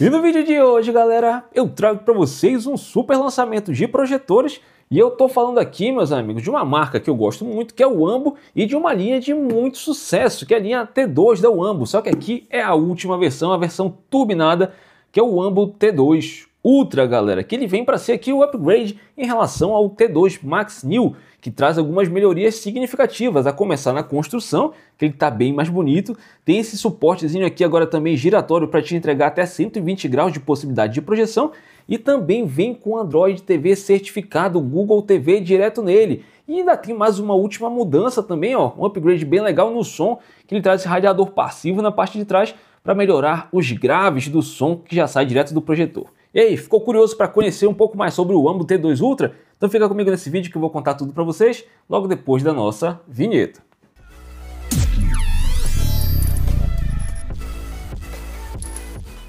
E no vídeo de hoje, galera, eu trago para vocês um super lançamento de projetores e eu tô falando aqui, meus amigos, de uma marca que eu gosto muito, que é o Ambo, e de uma linha de muito sucesso, que é a linha T2 da Ambo, só que aqui é a última versão, a versão turbinada, que é o Ambo T2. Ultra, galera, que ele vem para ser aqui o upgrade em relação ao T2 Max New, que traz algumas melhorias significativas, a começar na construção, que ele está bem mais bonito, tem esse suportezinho aqui agora também giratório para te entregar até 120 graus de possibilidade de projeção, e também vem com Android TV certificado Google TV direto nele. E ainda tem mais uma última mudança também, ó, um upgrade bem legal no som, que ele traz esse radiador passivo na parte de trás para melhorar os graves do som que já sai direto do projetor. E aí, ficou curioso para conhecer um pouco mais sobre o Ambo T2 Ultra? Então fica comigo nesse vídeo que eu vou contar tudo para vocês logo depois da nossa vinheta.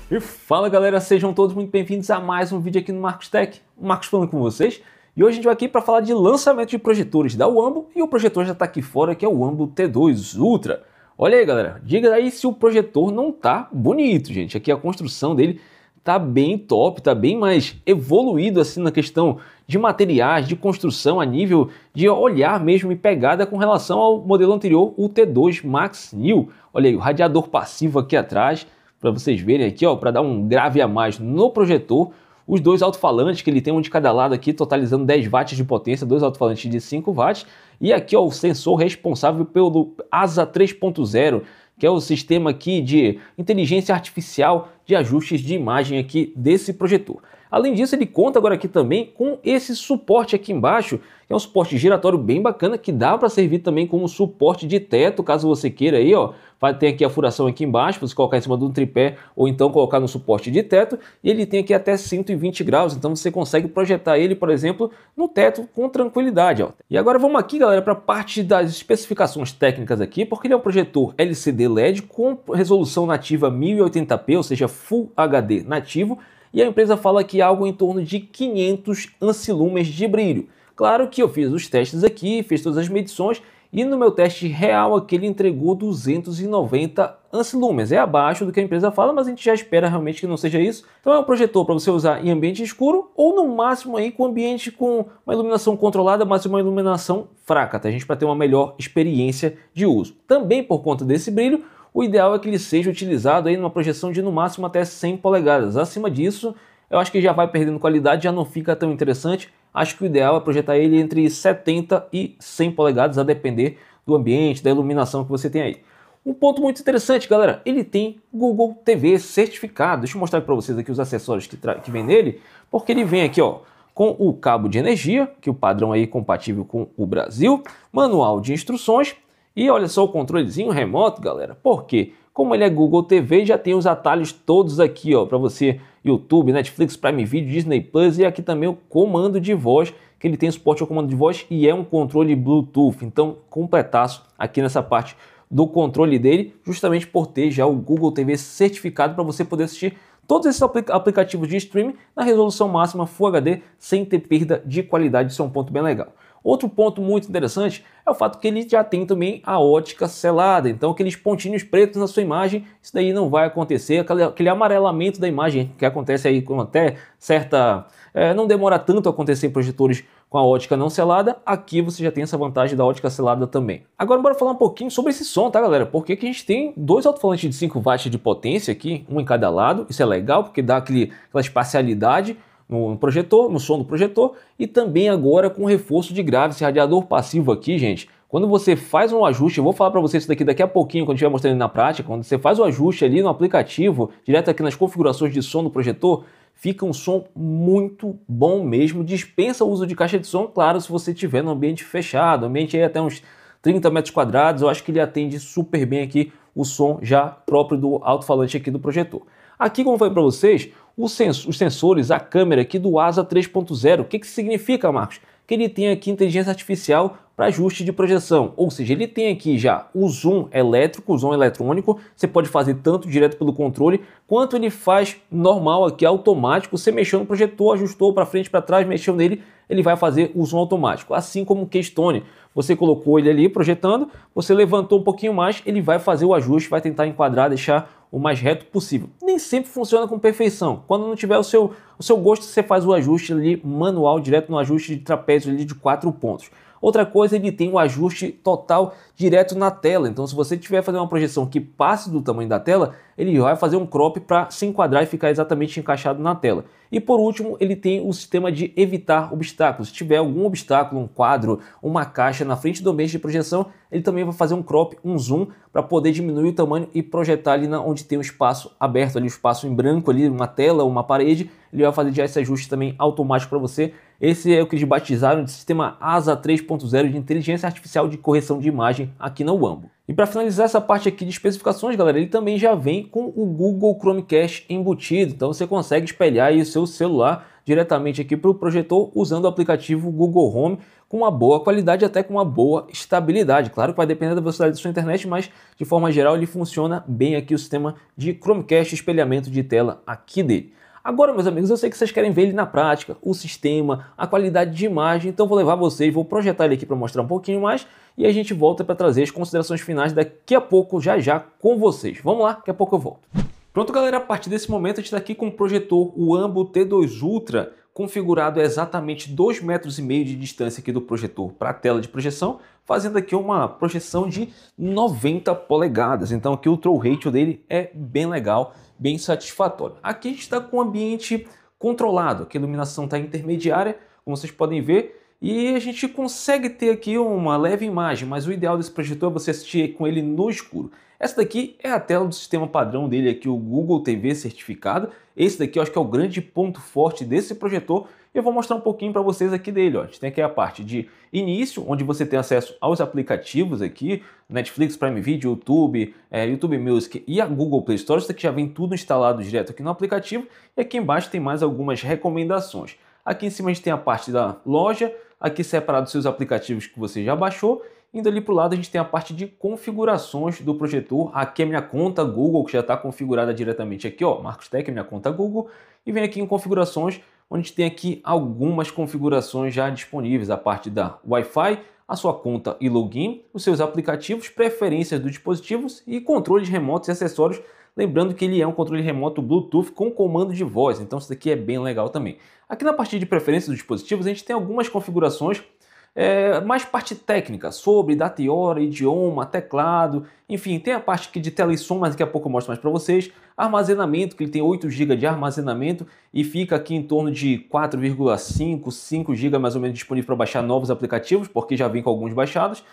E fala galera, sejam todos muito bem-vindos a mais um vídeo aqui no Marcos Tech. O Marcos falando com vocês. E hoje a gente vai aqui para falar de lançamento de projetores da Wambo e o projetor já está aqui fora que é o Wambo T2 Ultra. Olha aí galera, diga aí se o projetor não tá bonito gente, aqui a construção dele tá bem top, tá bem mais evoluído assim na questão de materiais, de construção a nível de olhar mesmo e pegada com relação ao modelo anterior, o T2 Max New. Olha aí, o radiador passivo aqui atrás, para vocês verem aqui, ó, para dar um grave a mais no projetor. Os dois alto-falantes, que ele tem um de cada lado aqui, totalizando 10 watts de potência, dois alto-falantes de 5 watts. E aqui, ó, o sensor responsável pelo ASA 3.0, que é o sistema aqui de inteligência artificial de ajustes de imagem aqui desse projetor. Além disso, ele conta agora aqui também com esse suporte aqui embaixo, que é um suporte giratório bem bacana que dá para servir também como suporte de teto, caso você queira aí, ó. Vai ter aqui a furação aqui embaixo, para você colocar em cima de um tripé ou então colocar no suporte de teto, e ele tem aqui até 120 graus, então você consegue projetar ele, por exemplo, no teto com tranquilidade, ó. E agora vamos aqui, galera, para a parte das especificações técnicas aqui, porque ele é um projetor LCD LED com resolução nativa 1080p, ou seja, Full HD nativo, e a empresa fala que algo em torno de 500 ancilumes de brilho. Claro que eu fiz os testes aqui, fiz todas as medições e no meu teste real aqui ele entregou 290 ancilumes. É abaixo do que a empresa fala, mas a gente já espera realmente que não seja isso. Então é um projetor para você usar em ambiente escuro ou no máximo aí com ambiente com uma iluminação controlada, mas uma iluminação fraca, tá gente? Para ter uma melhor experiência de uso. Também por conta desse brilho, o ideal é que ele seja utilizado aí numa projeção de no máximo até 100 polegadas. Acima disso, eu acho que já vai perdendo qualidade, já não fica tão interessante. Acho que o ideal é projetar ele entre 70 e 100 polegadas, a depender do ambiente, da iluminação que você tem aí. Um ponto muito interessante, galera, ele tem Google TV certificado. Deixa eu mostrar para vocês aqui os acessórios que, que vem nele, porque ele vem aqui, ó, com o cabo de energia, que é o padrão aí é compatível com o Brasil, manual de instruções, e olha só o controlezinho remoto, galera. Por quê? Como ele é Google TV, já tem os atalhos todos aqui, ó, para você YouTube, Netflix, Prime Video, Disney Plus e aqui também o comando de voz, que ele tem suporte ao comando de voz e é um controle Bluetooth. Então, completaço aqui nessa parte do controle dele, justamente por ter já o Google TV certificado para você poder assistir todos esses aplicativos de streaming na resolução máxima Full HD sem ter perda de qualidade. Isso é um ponto bem legal. Outro ponto muito interessante é o fato que ele já tem também a ótica selada, então aqueles pontinhos pretos na sua imagem, isso daí não vai acontecer, aquele, amarelamento da imagem que acontece aí com até certa... É, não demora tanto a acontecer em projetores com a ótica não selada, aqui você já tem essa vantagem da ótica selada também. Agora bora falar um pouquinho sobre esse som, tá galera? Porque que a gente tem dois alto-falantes de 5 watts de potência aqui, um em cada lado, isso é legal porque dá aquele, aquela espacialidade, no projetor, no som do projetor e também agora com reforço de grave, esse radiador passivo aqui, gente. Quando você faz um ajuste, eu vou falar para vocês isso daqui daqui a pouquinho, quando estiver mostrando na prática, quando você faz o ajuste ali no aplicativo, direto aqui nas configurações de som do projetor, fica um som muito bom mesmo, dispensa o uso de caixa de som, claro, se você tiver no ambiente fechado, ambiente aí até uns 30 metros quadrados, eu acho que ele atende super bem aqui o som já próprio do alto-falante aqui do projetor. Aqui, como eu falei para vocês, sens os sensores, a câmera aqui do ASA 3.0. O que, que significa, Marcos? Que ele tem aqui inteligência artificial para ajuste de projeção, ou seja, ele tem aqui já o zoom elétrico, o zoom eletrônico, você pode fazer tanto direto pelo controle, quanto ele faz normal aqui, automático, você mexeu no projetor, ajustou para frente, para trás, mexeu nele, ele vai fazer o zoom automático, assim como o Keystone, você colocou ele ali projetando, você levantou um pouquinho mais, ele vai fazer o ajuste, vai tentar enquadrar, deixar o mais reto possível. Nem sempre funciona com perfeição. Quando não tiver o seu, o seu gosto, você faz o ajuste ali manual, direto no ajuste de trapézio ali de quatro pontos. Outra coisa, ele é tem o um ajuste total direto na tela. Então, se você tiver fazendo uma projeção que passe do tamanho da tela, ele vai fazer um crop para se enquadrar e ficar exatamente encaixado na tela. E por último, ele tem o sistema de evitar obstáculos. Se tiver algum obstáculo, um quadro, uma caixa na frente do ambiente de projeção, ele também vai fazer um crop, um zoom, para poder diminuir o tamanho e projetar ali na onde tem um espaço aberto, ali um espaço em branco, ali uma tela, uma parede, ele vai fazer já esse ajuste também automático para você. Esse é o que eles batizaram de sistema ASA 3.0 de inteligência artificial de correção de imagem aqui na Wambo. E para finalizar essa parte aqui de especificações, galera, ele também já vem com o Google Chromecast embutido, então você consegue espelhar aí o seu celular diretamente aqui para o projetor usando o aplicativo Google Home com uma boa qualidade até com uma boa estabilidade. Claro que vai depender da velocidade da sua internet, mas de forma geral ele funciona bem aqui o sistema de Chromecast espelhamento de tela aqui dele. Agora, meus amigos, eu sei que vocês querem ver ele na prática, o sistema, a qualidade de imagem, então vou levar vocês, vou projetar ele aqui para mostrar um pouquinho mais e a gente volta para trazer as considerações finais daqui a pouco, já já, com vocês. Vamos lá, daqui a pouco eu volto. Pronto, galera, a partir desse momento a gente está aqui com o projetor o Ambo T2 Ultra, configurado a exatamente 2,5 metros e meio de distância aqui do projetor para a tela de projeção, fazendo aqui uma projeção de 90 polegadas. Então aqui o throw ratio dele é bem legal bem satisfatório. Aqui a gente está com um ambiente controlado, que a iluminação está intermediária, como vocês podem ver, e a gente consegue ter aqui uma leve imagem, mas o ideal desse projetor é você assistir com ele no escuro. Essa daqui é a tela do sistema padrão dele aqui, o Google TV certificado. Esse daqui eu acho que é o grande ponto forte desse projetor, eu vou mostrar um pouquinho para vocês aqui dele. Ó. A gente tem aqui a parte de início, onde você tem acesso aos aplicativos aqui, Netflix, Prime Video, YouTube, é, YouTube Music e a Google Play Store. Isso aqui já vem tudo instalado direto aqui no aplicativo. E aqui embaixo tem mais algumas recomendações. Aqui em cima a gente tem a parte da loja, aqui separado seus aplicativos que você já baixou. Indo ali para o lado, a gente tem a parte de configurações do projetor. Aqui é minha conta Google, que já está configurada diretamente aqui, ó, Marcos Tech, minha conta Google. E vem aqui em configurações, onde tem aqui algumas configurações já disponíveis, a parte da Wi-Fi, a sua conta e login, os seus aplicativos, preferências dos dispositivos e controles remotos e acessórios. Lembrando que ele é um controle remoto Bluetooth com comando de voz, então isso daqui é bem legal também. Aqui na parte de preferências dos dispositivos, a gente tem algumas configurações é, mais parte técnica, sobre Datiora, idioma, teclado, enfim, tem a parte aqui de telesom, mas daqui a pouco eu mostro mais para vocês. Armazenamento, que ele tem 8 GB de armazenamento e fica aqui em torno de 4,5, 5 GB mais ou menos disponível para baixar novos aplicativos, porque já vem com alguns baixados.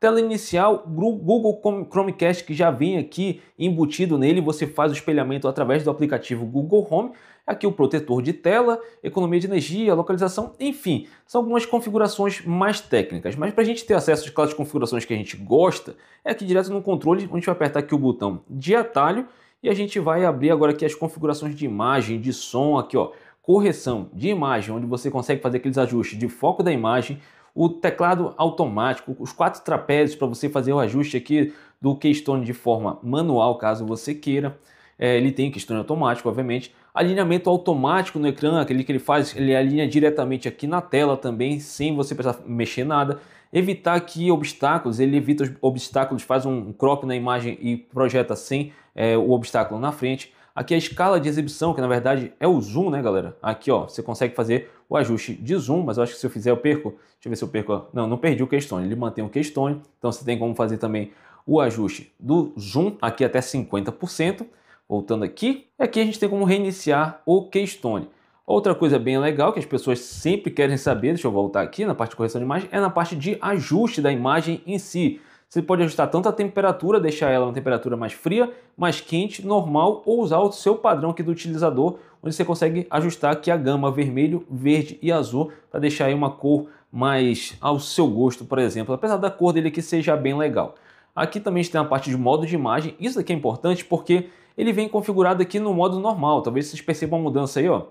Tela inicial, Google Chromecast que já vem aqui embutido nele, você faz o espelhamento através do aplicativo Google Home. É aqui o protetor de tela, economia de energia, localização, enfim, são algumas configurações mais técnicas. Mas para a gente ter acesso às configurações que a gente gosta, é aqui direto no controle, onde a gente vai apertar aqui o botão de atalho e a gente vai abrir agora aqui as configurações de imagem, de som, aqui ó, correção de imagem, onde você consegue fazer aqueles ajustes de foco da imagem, o teclado automático, os quatro trapézios para você fazer o ajuste aqui do keystone de forma manual, caso você queira. É, ele tem keystone automático, obviamente. Alinhamento automático no ecrã, aquele que ele faz, ele alinha diretamente aqui na tela também, sem você precisar mexer nada. Evitar aqui obstáculos, ele evita os obstáculos, faz um crop na imagem e projeta sem é, o obstáculo na frente Aqui é a escala de exibição, que na verdade é o zoom, né, galera? Aqui, ó, você consegue fazer o ajuste de zoom, mas eu acho que se eu fizer eu perco. Deixa eu ver se eu perco. Não, não perdi o keystone, ele mantém o keystone. Então você tem como fazer também o ajuste do zoom aqui até 50%. Voltando aqui, e aqui a gente tem como reiniciar o keystone. Outra coisa bem legal que as pessoas sempre querem saber, deixa eu voltar aqui na parte de correção de imagem, é na parte de ajuste da imagem em si. Você pode ajustar tanto a temperatura, deixar ela uma temperatura mais fria, mais quente, normal ou usar o seu padrão aqui do utilizador, onde você consegue ajustar aqui a gama vermelho, verde e azul para deixar aí uma cor mais ao seu gosto, por exemplo, apesar da cor dele aqui seja bem legal. Aqui também a gente tem a parte de modo de imagem, isso aqui é importante porque ele vem configurado aqui no modo normal, talvez vocês percebam uma mudança aí, ó.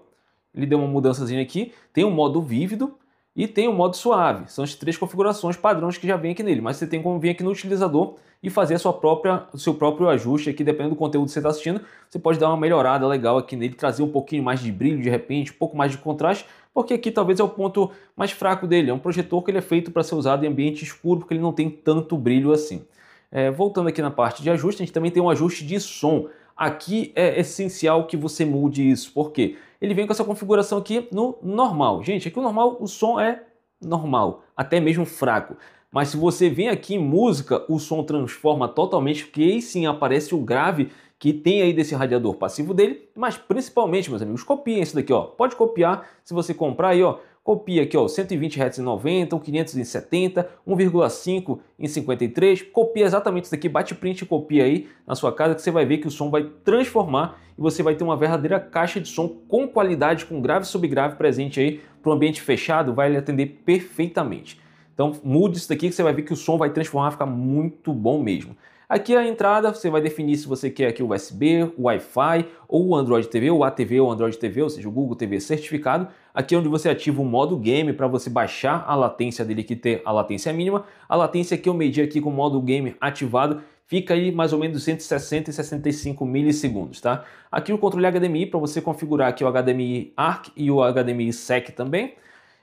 Ele deu uma mudançazinha aqui, tem o um modo vívido, e tem o modo suave, são as três configurações padrões que já vem aqui nele, mas você tem como vir aqui no utilizador e fazer a sua própria, o seu próprio ajuste aqui, dependendo do conteúdo que você está assistindo, você pode dar uma melhorada legal aqui nele, trazer um pouquinho mais de brilho de repente, um pouco mais de contraste, porque aqui talvez é o ponto mais fraco dele, é um projetor que ele é feito para ser usado em ambiente escuro, porque ele não tem tanto brilho assim. É, voltando aqui na parte de ajuste, a gente também tem um ajuste de som. Aqui é essencial que você mude isso, por quê? ele vem com essa configuração aqui no normal. Gente, aqui o normal, o som é normal, até mesmo fraco. Mas se você vem aqui em música, o som transforma totalmente, porque aí sim aparece o grave que tem aí desse radiador passivo dele, mas principalmente, meus amigos, copiem isso daqui, ó. Pode copiar se você comprar aí, ó. Copia aqui, ó, 120 Hz em 90, 570, 1,5 em 53. Copia exatamente isso daqui, bate print e copia aí na sua casa que você vai ver que o som vai transformar e você vai ter uma verdadeira caixa de som com qualidade, com grave e subgrave presente aí para o ambiente fechado, vai lhe atender perfeitamente. Então mude isso daqui que você vai ver que o som vai transformar, ficar muito bom mesmo. Aqui é a entrada, você vai definir se você quer aqui o USB, o Wi-Fi, ou o Android TV, ou ATV ou Android TV, ou seja, o Google TV certificado. Aqui é onde você ativa o modo game para você baixar a latência dele que ter a latência mínima. A latência que eu medi aqui com o modo game ativado fica aí mais ou menos 160 e 65 milissegundos, tá? Aqui o controle HDMI para você configurar aqui o HDMI ARC e o HDMI SEC também.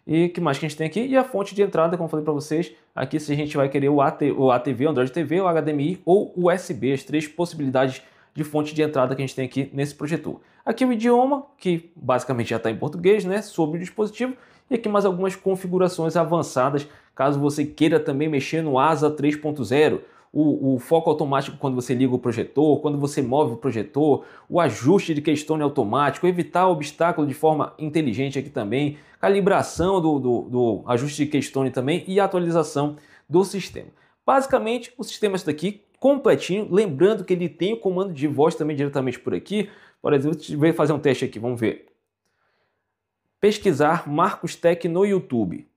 E que mais que a gente tem aqui? E a fonte de entrada, como falei para vocês, aqui se a gente vai querer o, AT, o ATV, Android TV, o HDMI ou USB, as três possibilidades de fonte de entrada que a gente tem aqui nesse projetor. Aqui o é idioma, que basicamente já está em português, né, sobre o dispositivo, e aqui mais algumas configurações avançadas, caso você queira também mexer no ASA 3.0, o, o, foco automático quando você liga o projetor, quando você move o projetor, o ajuste de questão automático, evitar obstáculo de forma inteligente aqui também, calibração do, do, do ajuste de questão também e atualização do sistema. Basicamente, o sistema isso daqui, completinho. Lembrando que ele tem o comando de voz também diretamente por aqui. Por exemplo, vou fazer um teste aqui, vamos ver. Pesquisar Marcos Tech no YouTube.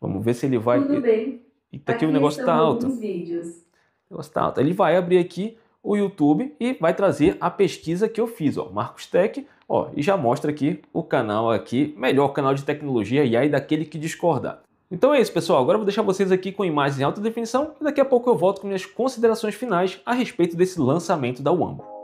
Vamos ver se ele vai. Tudo bem. Eita, tá aqui, aqui o negócio tá está alto. O negócio está alto. Ele vai abrir aqui o YouTube e vai trazer a pesquisa que eu fiz, ó, Marcos Tech, ó, e já mostra aqui o canal aqui, melhor canal de tecnologia e aí daquele que discordar. Então é isso, pessoal. Agora eu vou deixar vocês aqui com imagens em alta definição e daqui a pouco eu volto com minhas considerações finais a respeito desse lançamento da Wambo.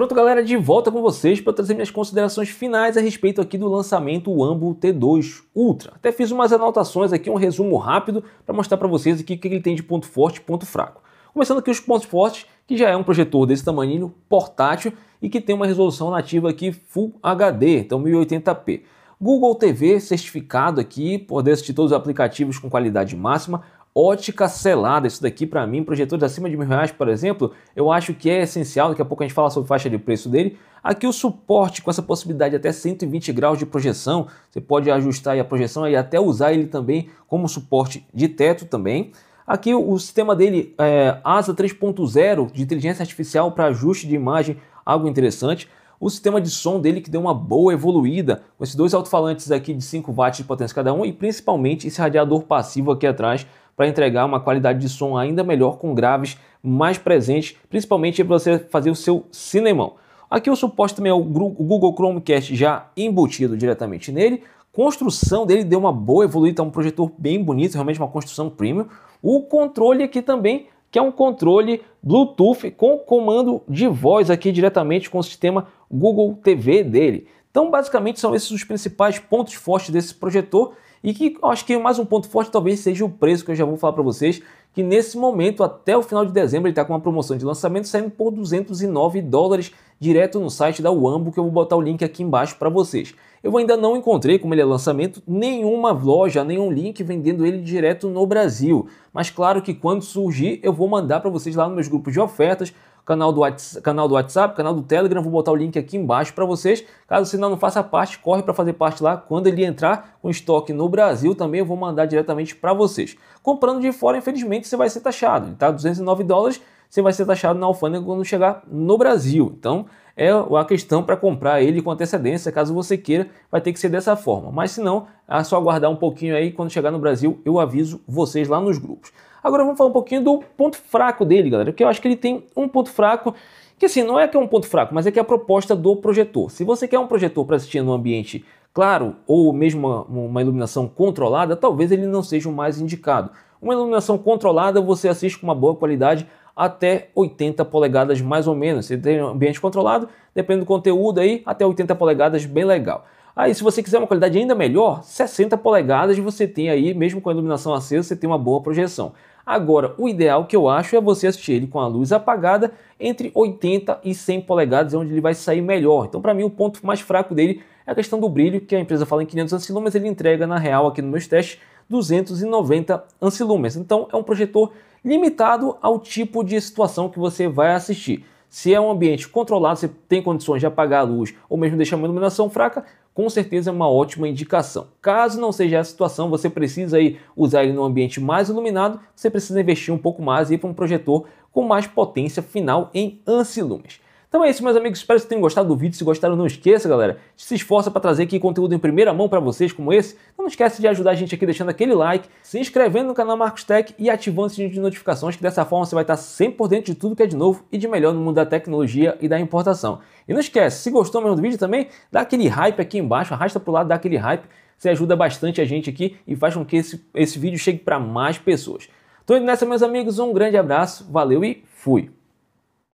Pronto, galera, de volta com vocês para trazer minhas considerações finais a respeito aqui do lançamento Ambu T2 Ultra. Até fiz umas anotações aqui, um resumo rápido para mostrar para vocês aqui o que ele tem de ponto forte e ponto fraco. Começando aqui os pontos fortes, que já é um projetor desse tamanho, portátil e que tem uma resolução nativa aqui Full HD, então 1080p. Google TV certificado aqui, poder assistir todos os aplicativos com qualidade máxima, ótica selada. Isso daqui, para mim, projetores acima de mil reais, por exemplo, eu acho que é essencial. Daqui a pouco a gente fala sobre faixa de preço dele. Aqui o suporte com essa possibilidade de até 120 graus de projeção. Você pode ajustar a projeção e até usar ele também como suporte de teto também. Aqui o sistema dele é ASA 3.0 de inteligência artificial para ajuste de imagem, algo interessante. O sistema de som dele que deu uma boa evoluída, com esses dois alto-falantes aqui de 5 watts de potência cada um e principalmente esse radiador passivo aqui atrás para entregar uma qualidade de som ainda melhor com graves mais presentes, principalmente para você fazer o seu cinemão. Aqui o suporte também é o Google Chromecast já embutido diretamente nele. Construção dele deu uma boa evoluída, tá um projetor bem bonito, realmente uma construção premium. O controle aqui também, que é um controle Bluetooth com comando de voz aqui diretamente com o sistema Google TV dele. Então, basicamente, são esses os principais pontos fortes desse projetor e que acho que mais um ponto forte talvez seja o preço que eu já vou falar para vocês, que nesse momento, até o final de dezembro, ele está com uma promoção de lançamento saindo por 209 dólares direto no site da Wambo, que eu vou botar o link aqui embaixo para vocês. Eu ainda não encontrei, como ele é lançamento, nenhuma loja, nenhum link vendendo ele direto no Brasil. Mas claro que quando surgir, eu vou mandar para vocês lá nos meus grupos de ofertas, canal do, WhatsApp, canal do WhatsApp, canal do Telegram, vou botar o link aqui embaixo para vocês. Caso você não faça parte, corre para fazer parte lá. Quando ele entrar com estoque no Brasil, também eu vou mandar diretamente para vocês. Comprando de fora, infelizmente, você vai ser taxado, tá? 209 dólares, você vai ser taxado na alfândega quando chegar no Brasil. Então, é a questão para comprar ele com antecedência. Caso você queira, vai ter que ser dessa forma. Mas se não, é só aguardar um pouquinho aí. Quando chegar no Brasil, eu aviso vocês lá nos grupos. Agora vamos falar um pouquinho do ponto fraco dele, galera. Que eu acho que ele tem um ponto fraco que assim, não é que é um ponto fraco, mas é que é a proposta do projetor. Se você quer um projetor para assistir no ambiente claro ou mesmo uma, uma, iluminação controlada, talvez ele não seja o mais indicado. Uma iluminação controlada você assiste com uma boa qualidade até 80 polegadas mais ou menos. se tem um ambiente controlado, dependendo do conteúdo aí, até 80 polegadas, bem legal. Aí, se você quiser uma qualidade ainda melhor, 60 polegadas você tem aí, mesmo com a iluminação acesa, você tem uma boa projeção. Agora, o ideal que eu acho é você assistir ele com a luz apagada entre 80 e 100 polegadas, é onde ele vai sair melhor. Então, para mim, o ponto mais fraco dele é a questão do brilho, que a empresa fala em 500 anos, mas ele entrega na real aqui nos meus testes 290 ansilumens. Então é um projetor limitado ao tipo de situação que você vai assistir. Se é um ambiente controlado, você tem condições de apagar a luz ou mesmo deixar uma iluminação fraca, com certeza é uma ótima indicação. Caso não seja essa situação, você precisa aí usar ele num ambiente mais iluminado, você precisa investir um pouco mais e ir para um projetor com mais potência final em ansilumes. Então é isso, meus amigos. Espero que vocês tenham gostado do vídeo. Se gostaram, não esqueça, galera. Se esforça para trazer aqui conteúdo em primeira mão para vocês, como esse. Então não esquece de ajudar a gente aqui deixando aquele like, se inscrevendo no canal Marcos Tech e ativando o sininho de notificações, que dessa forma você vai estar sempre por dentro de tudo que é de novo e de melhor no mundo da tecnologia e da importação. E não esquece, se gostou mesmo do vídeo também, dá aquele hype aqui embaixo, arrasta para o lado, dá aquele hype. Você ajuda bastante a gente aqui e faz com que esse, esse vídeo chegue para mais pessoas. Tô indo nessa, meus amigos. Um grande abraço, valeu e fui!